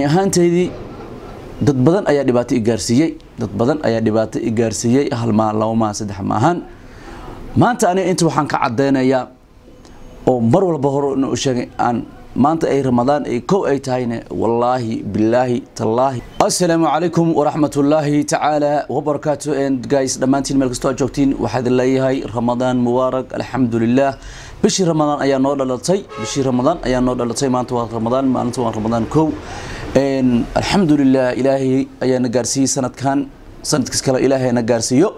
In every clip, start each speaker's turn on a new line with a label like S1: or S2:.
S1: ahaantaydii dad badan ayaa dhibaato i gaarsiiyey dad badan ayaa dhibaato i gaarsiiyey hal maa laba maa maanta aniga inta waxaan ka caddaynayaa oo mar walba hore na u sheegay aan maanta ay ramadaan ay kow ay tahayne wallaahi bilaahi tallaahi assalaamu calaykum waraxmatullaahi tacaala wabarakaatu guys dhammaantiin meel kastoo aad joogtiin waxaa leeyahay ramadaan mubaarak alxamdulilaah bishii ramadaan ayaa noo dhalatay bishii ramadaan ayaa noo dhalatay maanta waa ramadaan maalinta waa ramadaan kow alxamdulilah ilaahay ayaa na gaarsiiyey sanadkan sanadkiis kale ilaahay na gaarsiiyo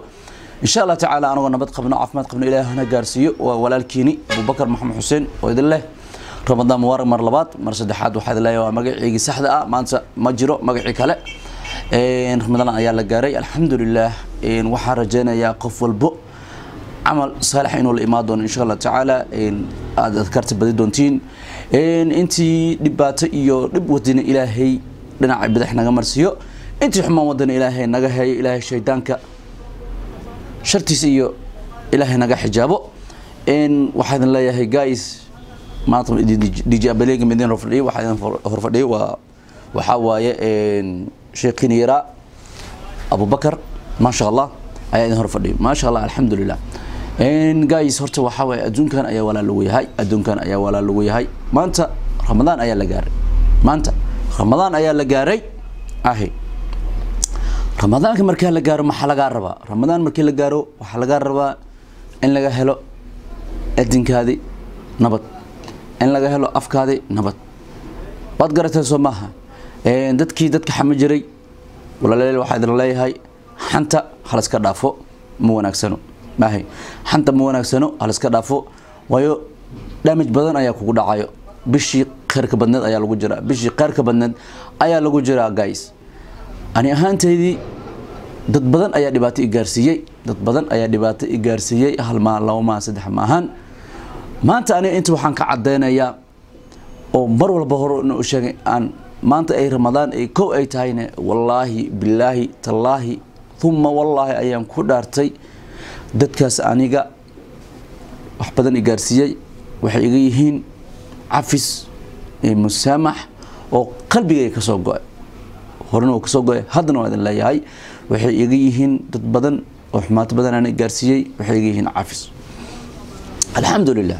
S1: إن شاء الله تعالى أنا ونبت قبنا عفمات قبنا إله هنا جارسيو ولالكيني أبو بكر محمد حسين وإذا الله رمضان مبارك مر لبات مر صدحات وحد الله ومقعي سحدة ما أنسى مجرو مقعي كلا إن رمضان أيا لجاري الحمد لله إن وحر جنا يا قف والبؤ camal saalax inuu la imaan doono insha allah tacaala aada adkaarta badi doontiin intii dhibaato iyo dhib wadina ilaahay dhinaca bidax naga marsiiyo intii xumaan wadana ilaahay naga hayo ilaahay shaydaanka shartiisa iyo ilaahay naga xijaabo waxaa idin leeyahay guys maanta djabaleegim idin abubakar ما شاء الله أي هرفدي ما شاء الله guys horta waxaa waaye adduunkan ayaa walaalogu yahay adduunkan ayaa walaalogu yahay maanta ramadaan ayaa la gaaray maanta ramadaan ayaa la gaaray ahi ramadaanka markaa la gaaro maxaa lagaa rabaa ramadaan markii la gaaro waxaa lagaa rabaa in laga helo adinkaadii nabad in laga helo afkaadii nabad waad garatay soo maaha dadkii dadka xama jiray walaaleel waxaa idin leeyahay xanta halaska dhaafo ma wanaagsano maahay xanta ma wanaagsano haliska dhaafo waayo damage badan ayaa kugu dhacayo bishii kheerka badneed ayaa lagu jiraa bishii kheerka badneed ayaa lagu jiraa guys ani ahaanteydii dad badan ayaa dhibaato i gaarsiiyey dad badan ayaa dhibaato i gaarsiiyey hal maalin laba maalin saddex maahan maanta aniga inta waxaan ka caddaynayaa oo mar walba hore na u sheegay aan maanta ay ramadaan ay kow ay tahayna wallaahi bilaahi tallaahi humma wallaahi ayaan ku dhaartay dadkaas aniga wax badan i gaarsiiyey waxay iga yihiin cafis iyo musaamax oo qalbigayga ka go-ay horena uu kasoo go-ay haddana waa idin leeyahay waxay iga yihiin dad badan oo xumaato badan aan gaarsiiyey waxay iga yihiin cafis alxamdulilah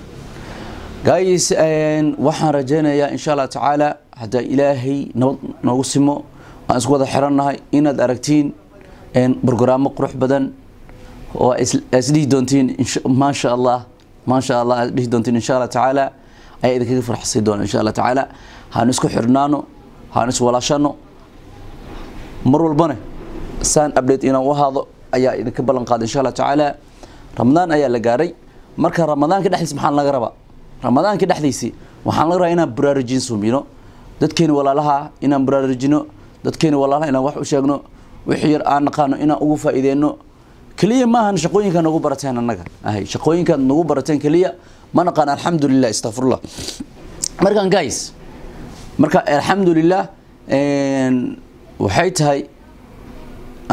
S1: guys waxaan rajaynayaa insha allah tacaala haddaa ilaahay nabad noogu simo aan isku wada xirannahay inaad aragtiin brograamo qurux badan oo isdhihi doontiin maasha allah maasha allah asdhihi doontiin insha allah tacaala ayaa idinkaga farxsi doona insha allah tacaala haanu isku xirhnaano haanu iswalaashano mar walbane saan update inaan u haado ayaa idinka ballan qaaday insha allah tacaala ramadaan ayaa la gaaray marka ramadaanka dhexdiisa maxaa laga rabaa ramadaanka dhexdiisii waxaan laga rabaa inaan baraarujin sumino dadkeena walaalaha inaan baraarujino dadkeena walaalaha inaan wax u sheegno wixii yar aan naqaano inaan ugu faa'iideyno keliya maahan shaqooyinka nagu barateen annaga ahay shaqooyinka nagu barateen keliya ma naqaan alxamdulilah astaqfirullah markan guys marka alxamdulilah waxay tahay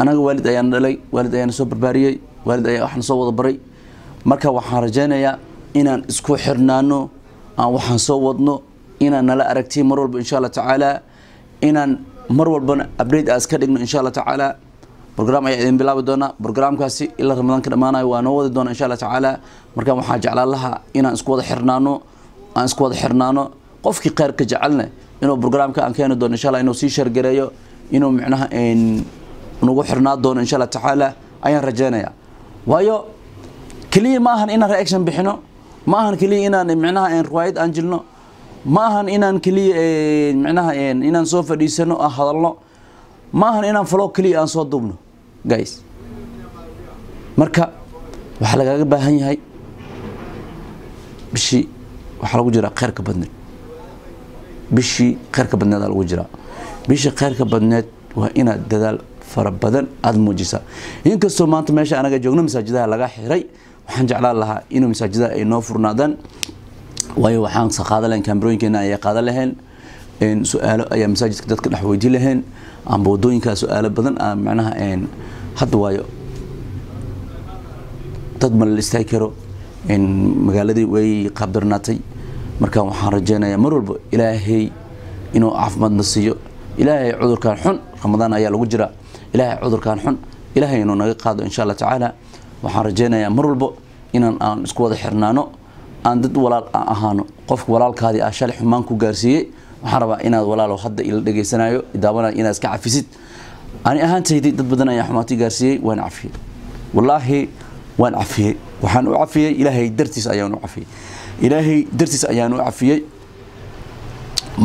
S1: anaga waalid ayaan dhalay waalid ayaana soo barbaariyey waalid ayaa waxna soo wada baray marka waxaan rajaynayaa inaan isku xirnaano aan waxaan soo wadno inaan nala aragtiin mar walba insha allah tacaala inaan mar walbana update aa iska dhigno insha allah tacaala برجرام أي إن بلاد دونا برجرام كاسي إلا رمضان كرمانا وانو دونا إن شاء الله تعالى مركب حاجة على الله إن أنسكوا حرنانو أنسكوا حرنانو قف كي قير كجعلنا إنه برجرام كأن كان دونا إن شاء الله إنه سيشر جريو إنه معناها إن نوجو حرنا دونا إن شاء الله تعالى أين رجعنا يا ويو كلي ما هن إن رياكشن بحنو ما هن كلي إن معناها إن روايد أنجلنا ما هن إن كلي معناها إن إن سوف ديسنو أهضلنا ما هن إن فلو كلي أن صدوبنا guys marka waxaa lagaaga baahan yahay bishii waxaa lagu jiraa kheyrka badneed bishii kheyrka badneedaa lagu jiraa bishii kheyrka badneed waa inaad dadaal fara badan aada muujisaa inkastoo maanta meesha anaga joogno masaajidaha laga xiray waxaan jeclaan lahaa inuu masaajidaha ay noo furnaadaan waayo waxaan qaada lahayn kamerooyinkeena ayay qaadan lahayn su-aalo ayaa masaajidka dadka dhex weydi lahayn amba wadooyinkaa su-aalo badan manaha hadda waayo dad ma la istaagi karo magaaladii way qaabdarnaatay marka waxaan rajeynayaa mar walba ilaahay inuu caafimaadna siiyo ilaahay cudurkan xun ramadaan ayaa lagu jiraa ilaahay cudurkan xun ilaahay inuu naga qaado insha alla tacaala waxaan rajeynayaa mar walbo inaan aan isku wada xirnaano aan dad walaal aan ahaano qofka walaalkaadii ah shalay xumaan ku gaarsiiyey waxaan rabaa inaad walaalow hadda ila dhegaysanaayo daawanayo inaad iska cafisid ani ahaantaydii dad badan ayaa xumaanti gaarsiiyey waan cafiyey wallaahi waan cafiyey waxaan u cafiyey ilaahay dartiis ayaan u cafiyey ilaahay dartiis ayaan u cafiyey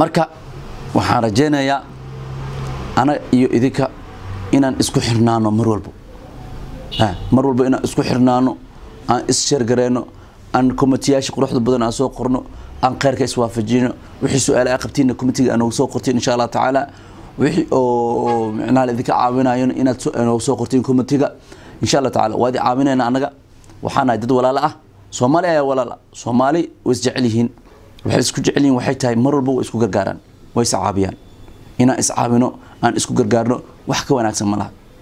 S1: marka waxaan rajaynayaa ana iyo idinka inaan isku xirnaano mar walbo mar walbo inaan isku xirnaano aan issheergareyno aan komitiyaasha quruxda badan aan soo qorno aan kheyrka iswaafajino wixii su-aale a qabtiinna komitiga aan noogu soo qortin insha allah tacaala wixii oo micnaha laydinka caawinayo inaad soo qortiin committiga insha allah tacala waa idin caawinayna annaga waxaan dad walaalo ah soomaali ayaa walaala soomaali way isjecel yihiin waxay isku jecel yihin waxay tahay mar walba way isku gargaaraan way iscaabiyaan inaan iscaabino aan isku gargaarno wax ka wanaagsan ma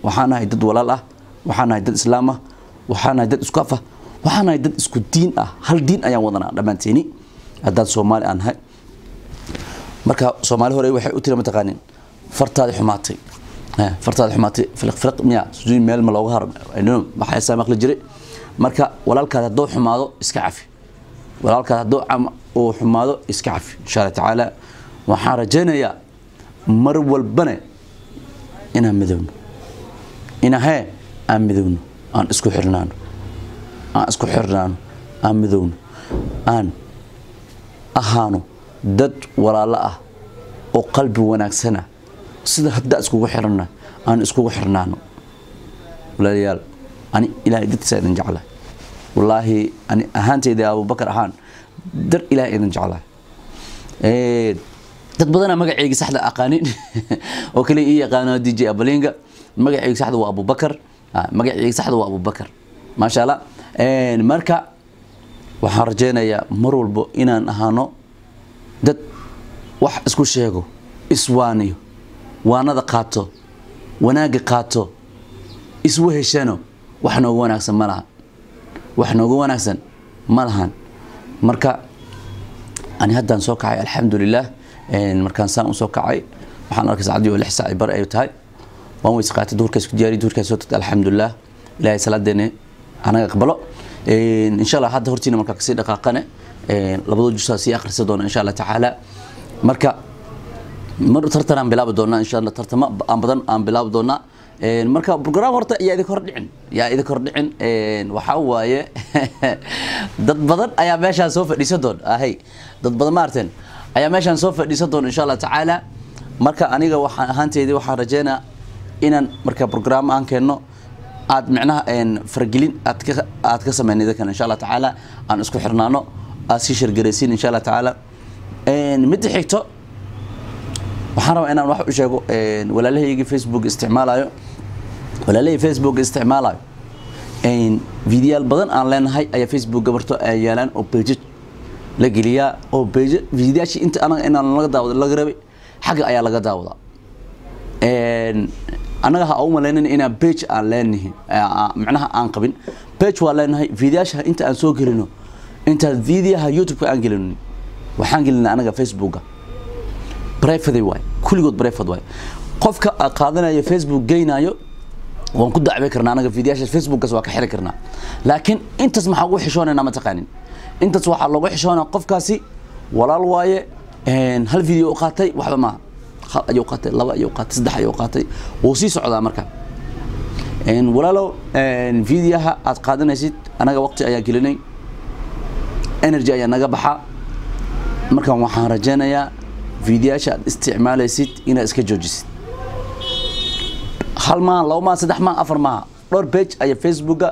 S1: laha dad walaal ah waxaan dad islaam ah waxaan dad isku ah waxaan dad isku diin ah hal diin ayaan wadanaa dhammaanteeni haddaan soomaali aan nahay marka soomaali hore waxay u tira mataqaanin Eh, ma looga haro no maxaa mar walbane inaan aan ahaano dad walaalo ah oo qalbi wanaagsana sida haddaa iskugu xirana aan iskugu xirnaano walaalayaal ani ilaahay dartiisaa idin jeclahay wallaahi ani ahaanteyda abubakar ahaan dar ilaahay idin jeclahay dad badanaa magaceyga saxda aqaanin oo kale ii yaqaano d j abalinga magaceyga saxda waa abubakar ah, magaceyga saxda waa abubakar maasha allah marka waxaan rajeynayaa mar walbo inaan ahaano dad wax isku sheego iswaaniyo waanada qaato wanaagga qaato isweheshano wax noogu wanaagsan ma lahan wax noogu wanaagsan ma lahan marka ani haddaan soo kacay alxamdulilaah markaan saan usoo kacay waxaan arkay saacadii oo lix saaci bar ay tahay waan weys qaatay duhurkaa isku diyaariy duhurkaa soo tagtay alxamdulilah ilaahay salaadeena anaga aqbalo insha allah hadda hortiina markaa kasii dhaqaaqane labadoo justaa sii akhrisa doona insha allah tacaala marka mar tartan aan bilaabi doonaa insha alla tartamo aan badan aan bilaabi doonaa marka brogram horta yaa idin kordhicin yaa idin kordhicin waxaa waaye dad badan ayaa meeshaan soo fadhiisan doon ahay dad badan ma arteen ayaa meeshaan soo fadhiisan doon insha allah tacaala marka aniga waxaan ahaanteydii waxaan rajeynaa inaan marka brogram aan keenno aad micnaha fargelin aad ka aad ka sameynayda kan insha allah tacaala aan isku xirnaano aad sii shirgaraysiin insha allah tacaala midda xigto waxaan rabaa inaan wax u sheego walaalahaygi facebook isticmaalayo walaalahaygi facebook isticmaalayo fideyaal badan aan leenahay ayaa facebook gabarto ay yaalaan oo beje la geliyaa oo beje fideyaashii inta anaga inaan laga daawada laga rabay xagga ayaa laga daawadaa annaga ha u malaynan inaan beg aan leenahin macnaha aan qabin beg waa leenahay fideyaasha inta aan soo gelino inta videyaha youtube-ka aan gelino waxaan gelina anaga facebooka brefad waay kulligood brefad waay qofka qaadanaya facebook geynaayo waan ku dacway karnaa anaga fiidiyaasha facebookkaas waa ka xiri karnaa laakiin intaas maxaa ugu xishoonaynaa ma taqaanin intaas waxaa loogu xishoonaa qofkaasi walaal waaye hal video u qaatay waxba maaha hal ayuu qaatay laba ayuu qaatay saddex ayuu qaatay wuu sii socdaa marka walaalow fidiyaha aad qaadanaysid anaga waqti ayaa gelinay energy ayaa naga baxaa markan waxaan rajaynayaa fiidiyaasha aad isticmaalaysid inaad iska joojisid hal maaha laba maaha saddex maaha afar maaha dhowr bage aya facebooka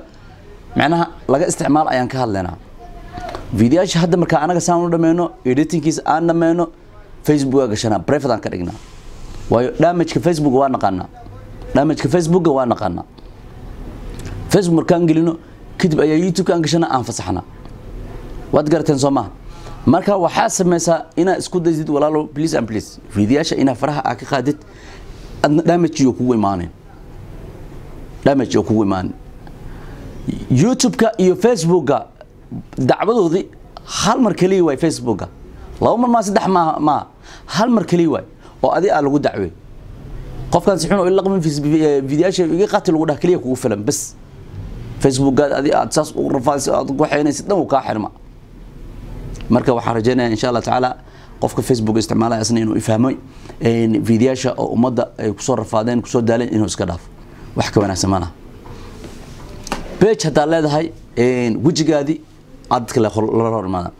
S1: macnaha laga isticmaal ayaan ka hadlaynaa fiidiyaasha hadda markaa anaga saan u dhameyno editinkiisa aan dhameyno facebooka gashanaa brevet aan ka dhignaa waayo dhaamajka facebook waa naqaanaa dhaamajka facebooka waa naqaanaa facebook markaan gelino kadib ayaa youtube-ka aan gashanaa aan fasaxnaa waad garateen soo maaha marka waxaa samaysaa inaad isku daysid walaalo bliis an bliis fiidiyaasha inaa faraha aa ka qaadid adna kugu imaanan dhaamajiyo kugu imaanan youtube-ka iyo facebookga dacwadoodii hal mar keliya waay facebookga laba mar maa saddex maaha maaha hal mar keliya waay oo adi aa lagu dacwey qofkaan si xun oo ilaqmin fiidiyaasha iga qaati lagu dhaha keliya kugu filan bas facebookgaad adi aad saas u rafaadis aad ku dhan uu kaa xirma marka waxaan rajeynaya insha alla tacaala qofka facebook isticmaalaya isna inuu ifahmoy fiidiyaasha oo ummadda ay kusoo rafaadeen kusoo daaleen inuu iska dhaafo wax ka wanaagsan malaha beg haddaad leedahay wejigaadii aad dadka lala horimaada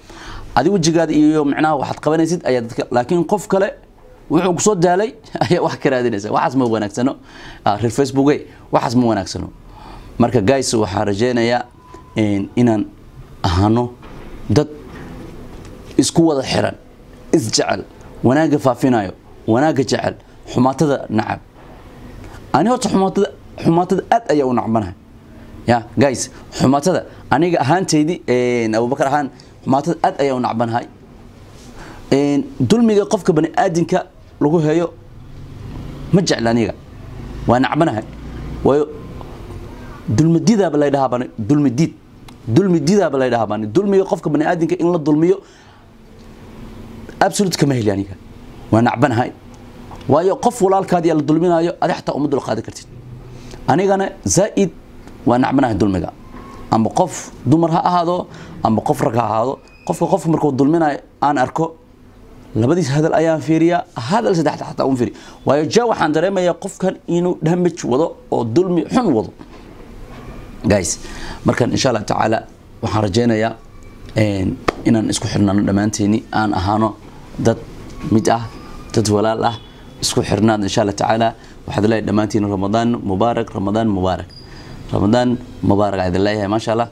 S1: adi wejigaada iyo micnaha waxaad qabanaysid ayaa dadka laakiin qof kale wuxuu kusoo daalay ayaa wax ka raadinaysa waxaas ma wanaagsano ah, reer facebooke waxaas ma wanaagsano marka guys waxaan rajeynayaa inaan ahaano dad isku wada xiran isjecel wanaagga faafinayo wanaagga jecel xumaatada nacab ani horta xumaatada xumaatada aad ayaa u nacbanahay ya guys xumaatada aniga ahaanteydii abubakar ahaan xumaatada aad ayaa u nacbanahay dulmiga qofka bani aadinka lagu heeyo ma jecla aniga waa nacbanahay waayo dulmididaaba laydhahaa bani dulmidid dulmididaaba laydhahaa bani dulmiga qofka bani aadinka in la dulmiyo absolute kama heli aniga waa nacbanahay waayo qof walaalkaadii la dulminayo adi xataa uma dulqaadan kartid anigana zaa'id waa nacbanahay dulmiga ama qof dumar ha ahaado ama qof rag ha ahaado qofka qofka markuu dulminayo aan arko labadiis hadal ayaan fiiriyaa hadal saddex xataa uun fiiri waayo jaa waxaan dareemayaa qofkan inuu damage wado oo dulmi xun wado guys markan insha allah tacaala waxaan rajaynayaa inaan isku xirnano dhammaanteeni aan ahaano dad mid ah dad walaal ah isku xirnaad insha alla tacaala waxaad leeyahay dhammaantiin ramadaan mubaarak ramadaan mubaarak ramadaan mubaarak aad leeyahay maasha allah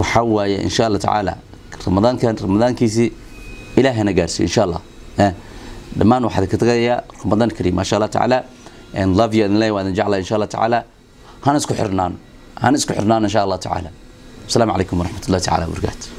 S1: waxaa waaye insha alla tacaala ramadaankan ramadaankiisii ilaahana gaarsiiyo insha allah eh, dhammaan waxaad ka tagayaa ramadaan kariim maasha allah tacaala and love you and leeyahay waadan jeclaa insha allah tacaala hana isku xirnaano hana isku xirnaano insha allah tacaala asalaamu calaykum waraxmat ullahi tacaala wabarakaatu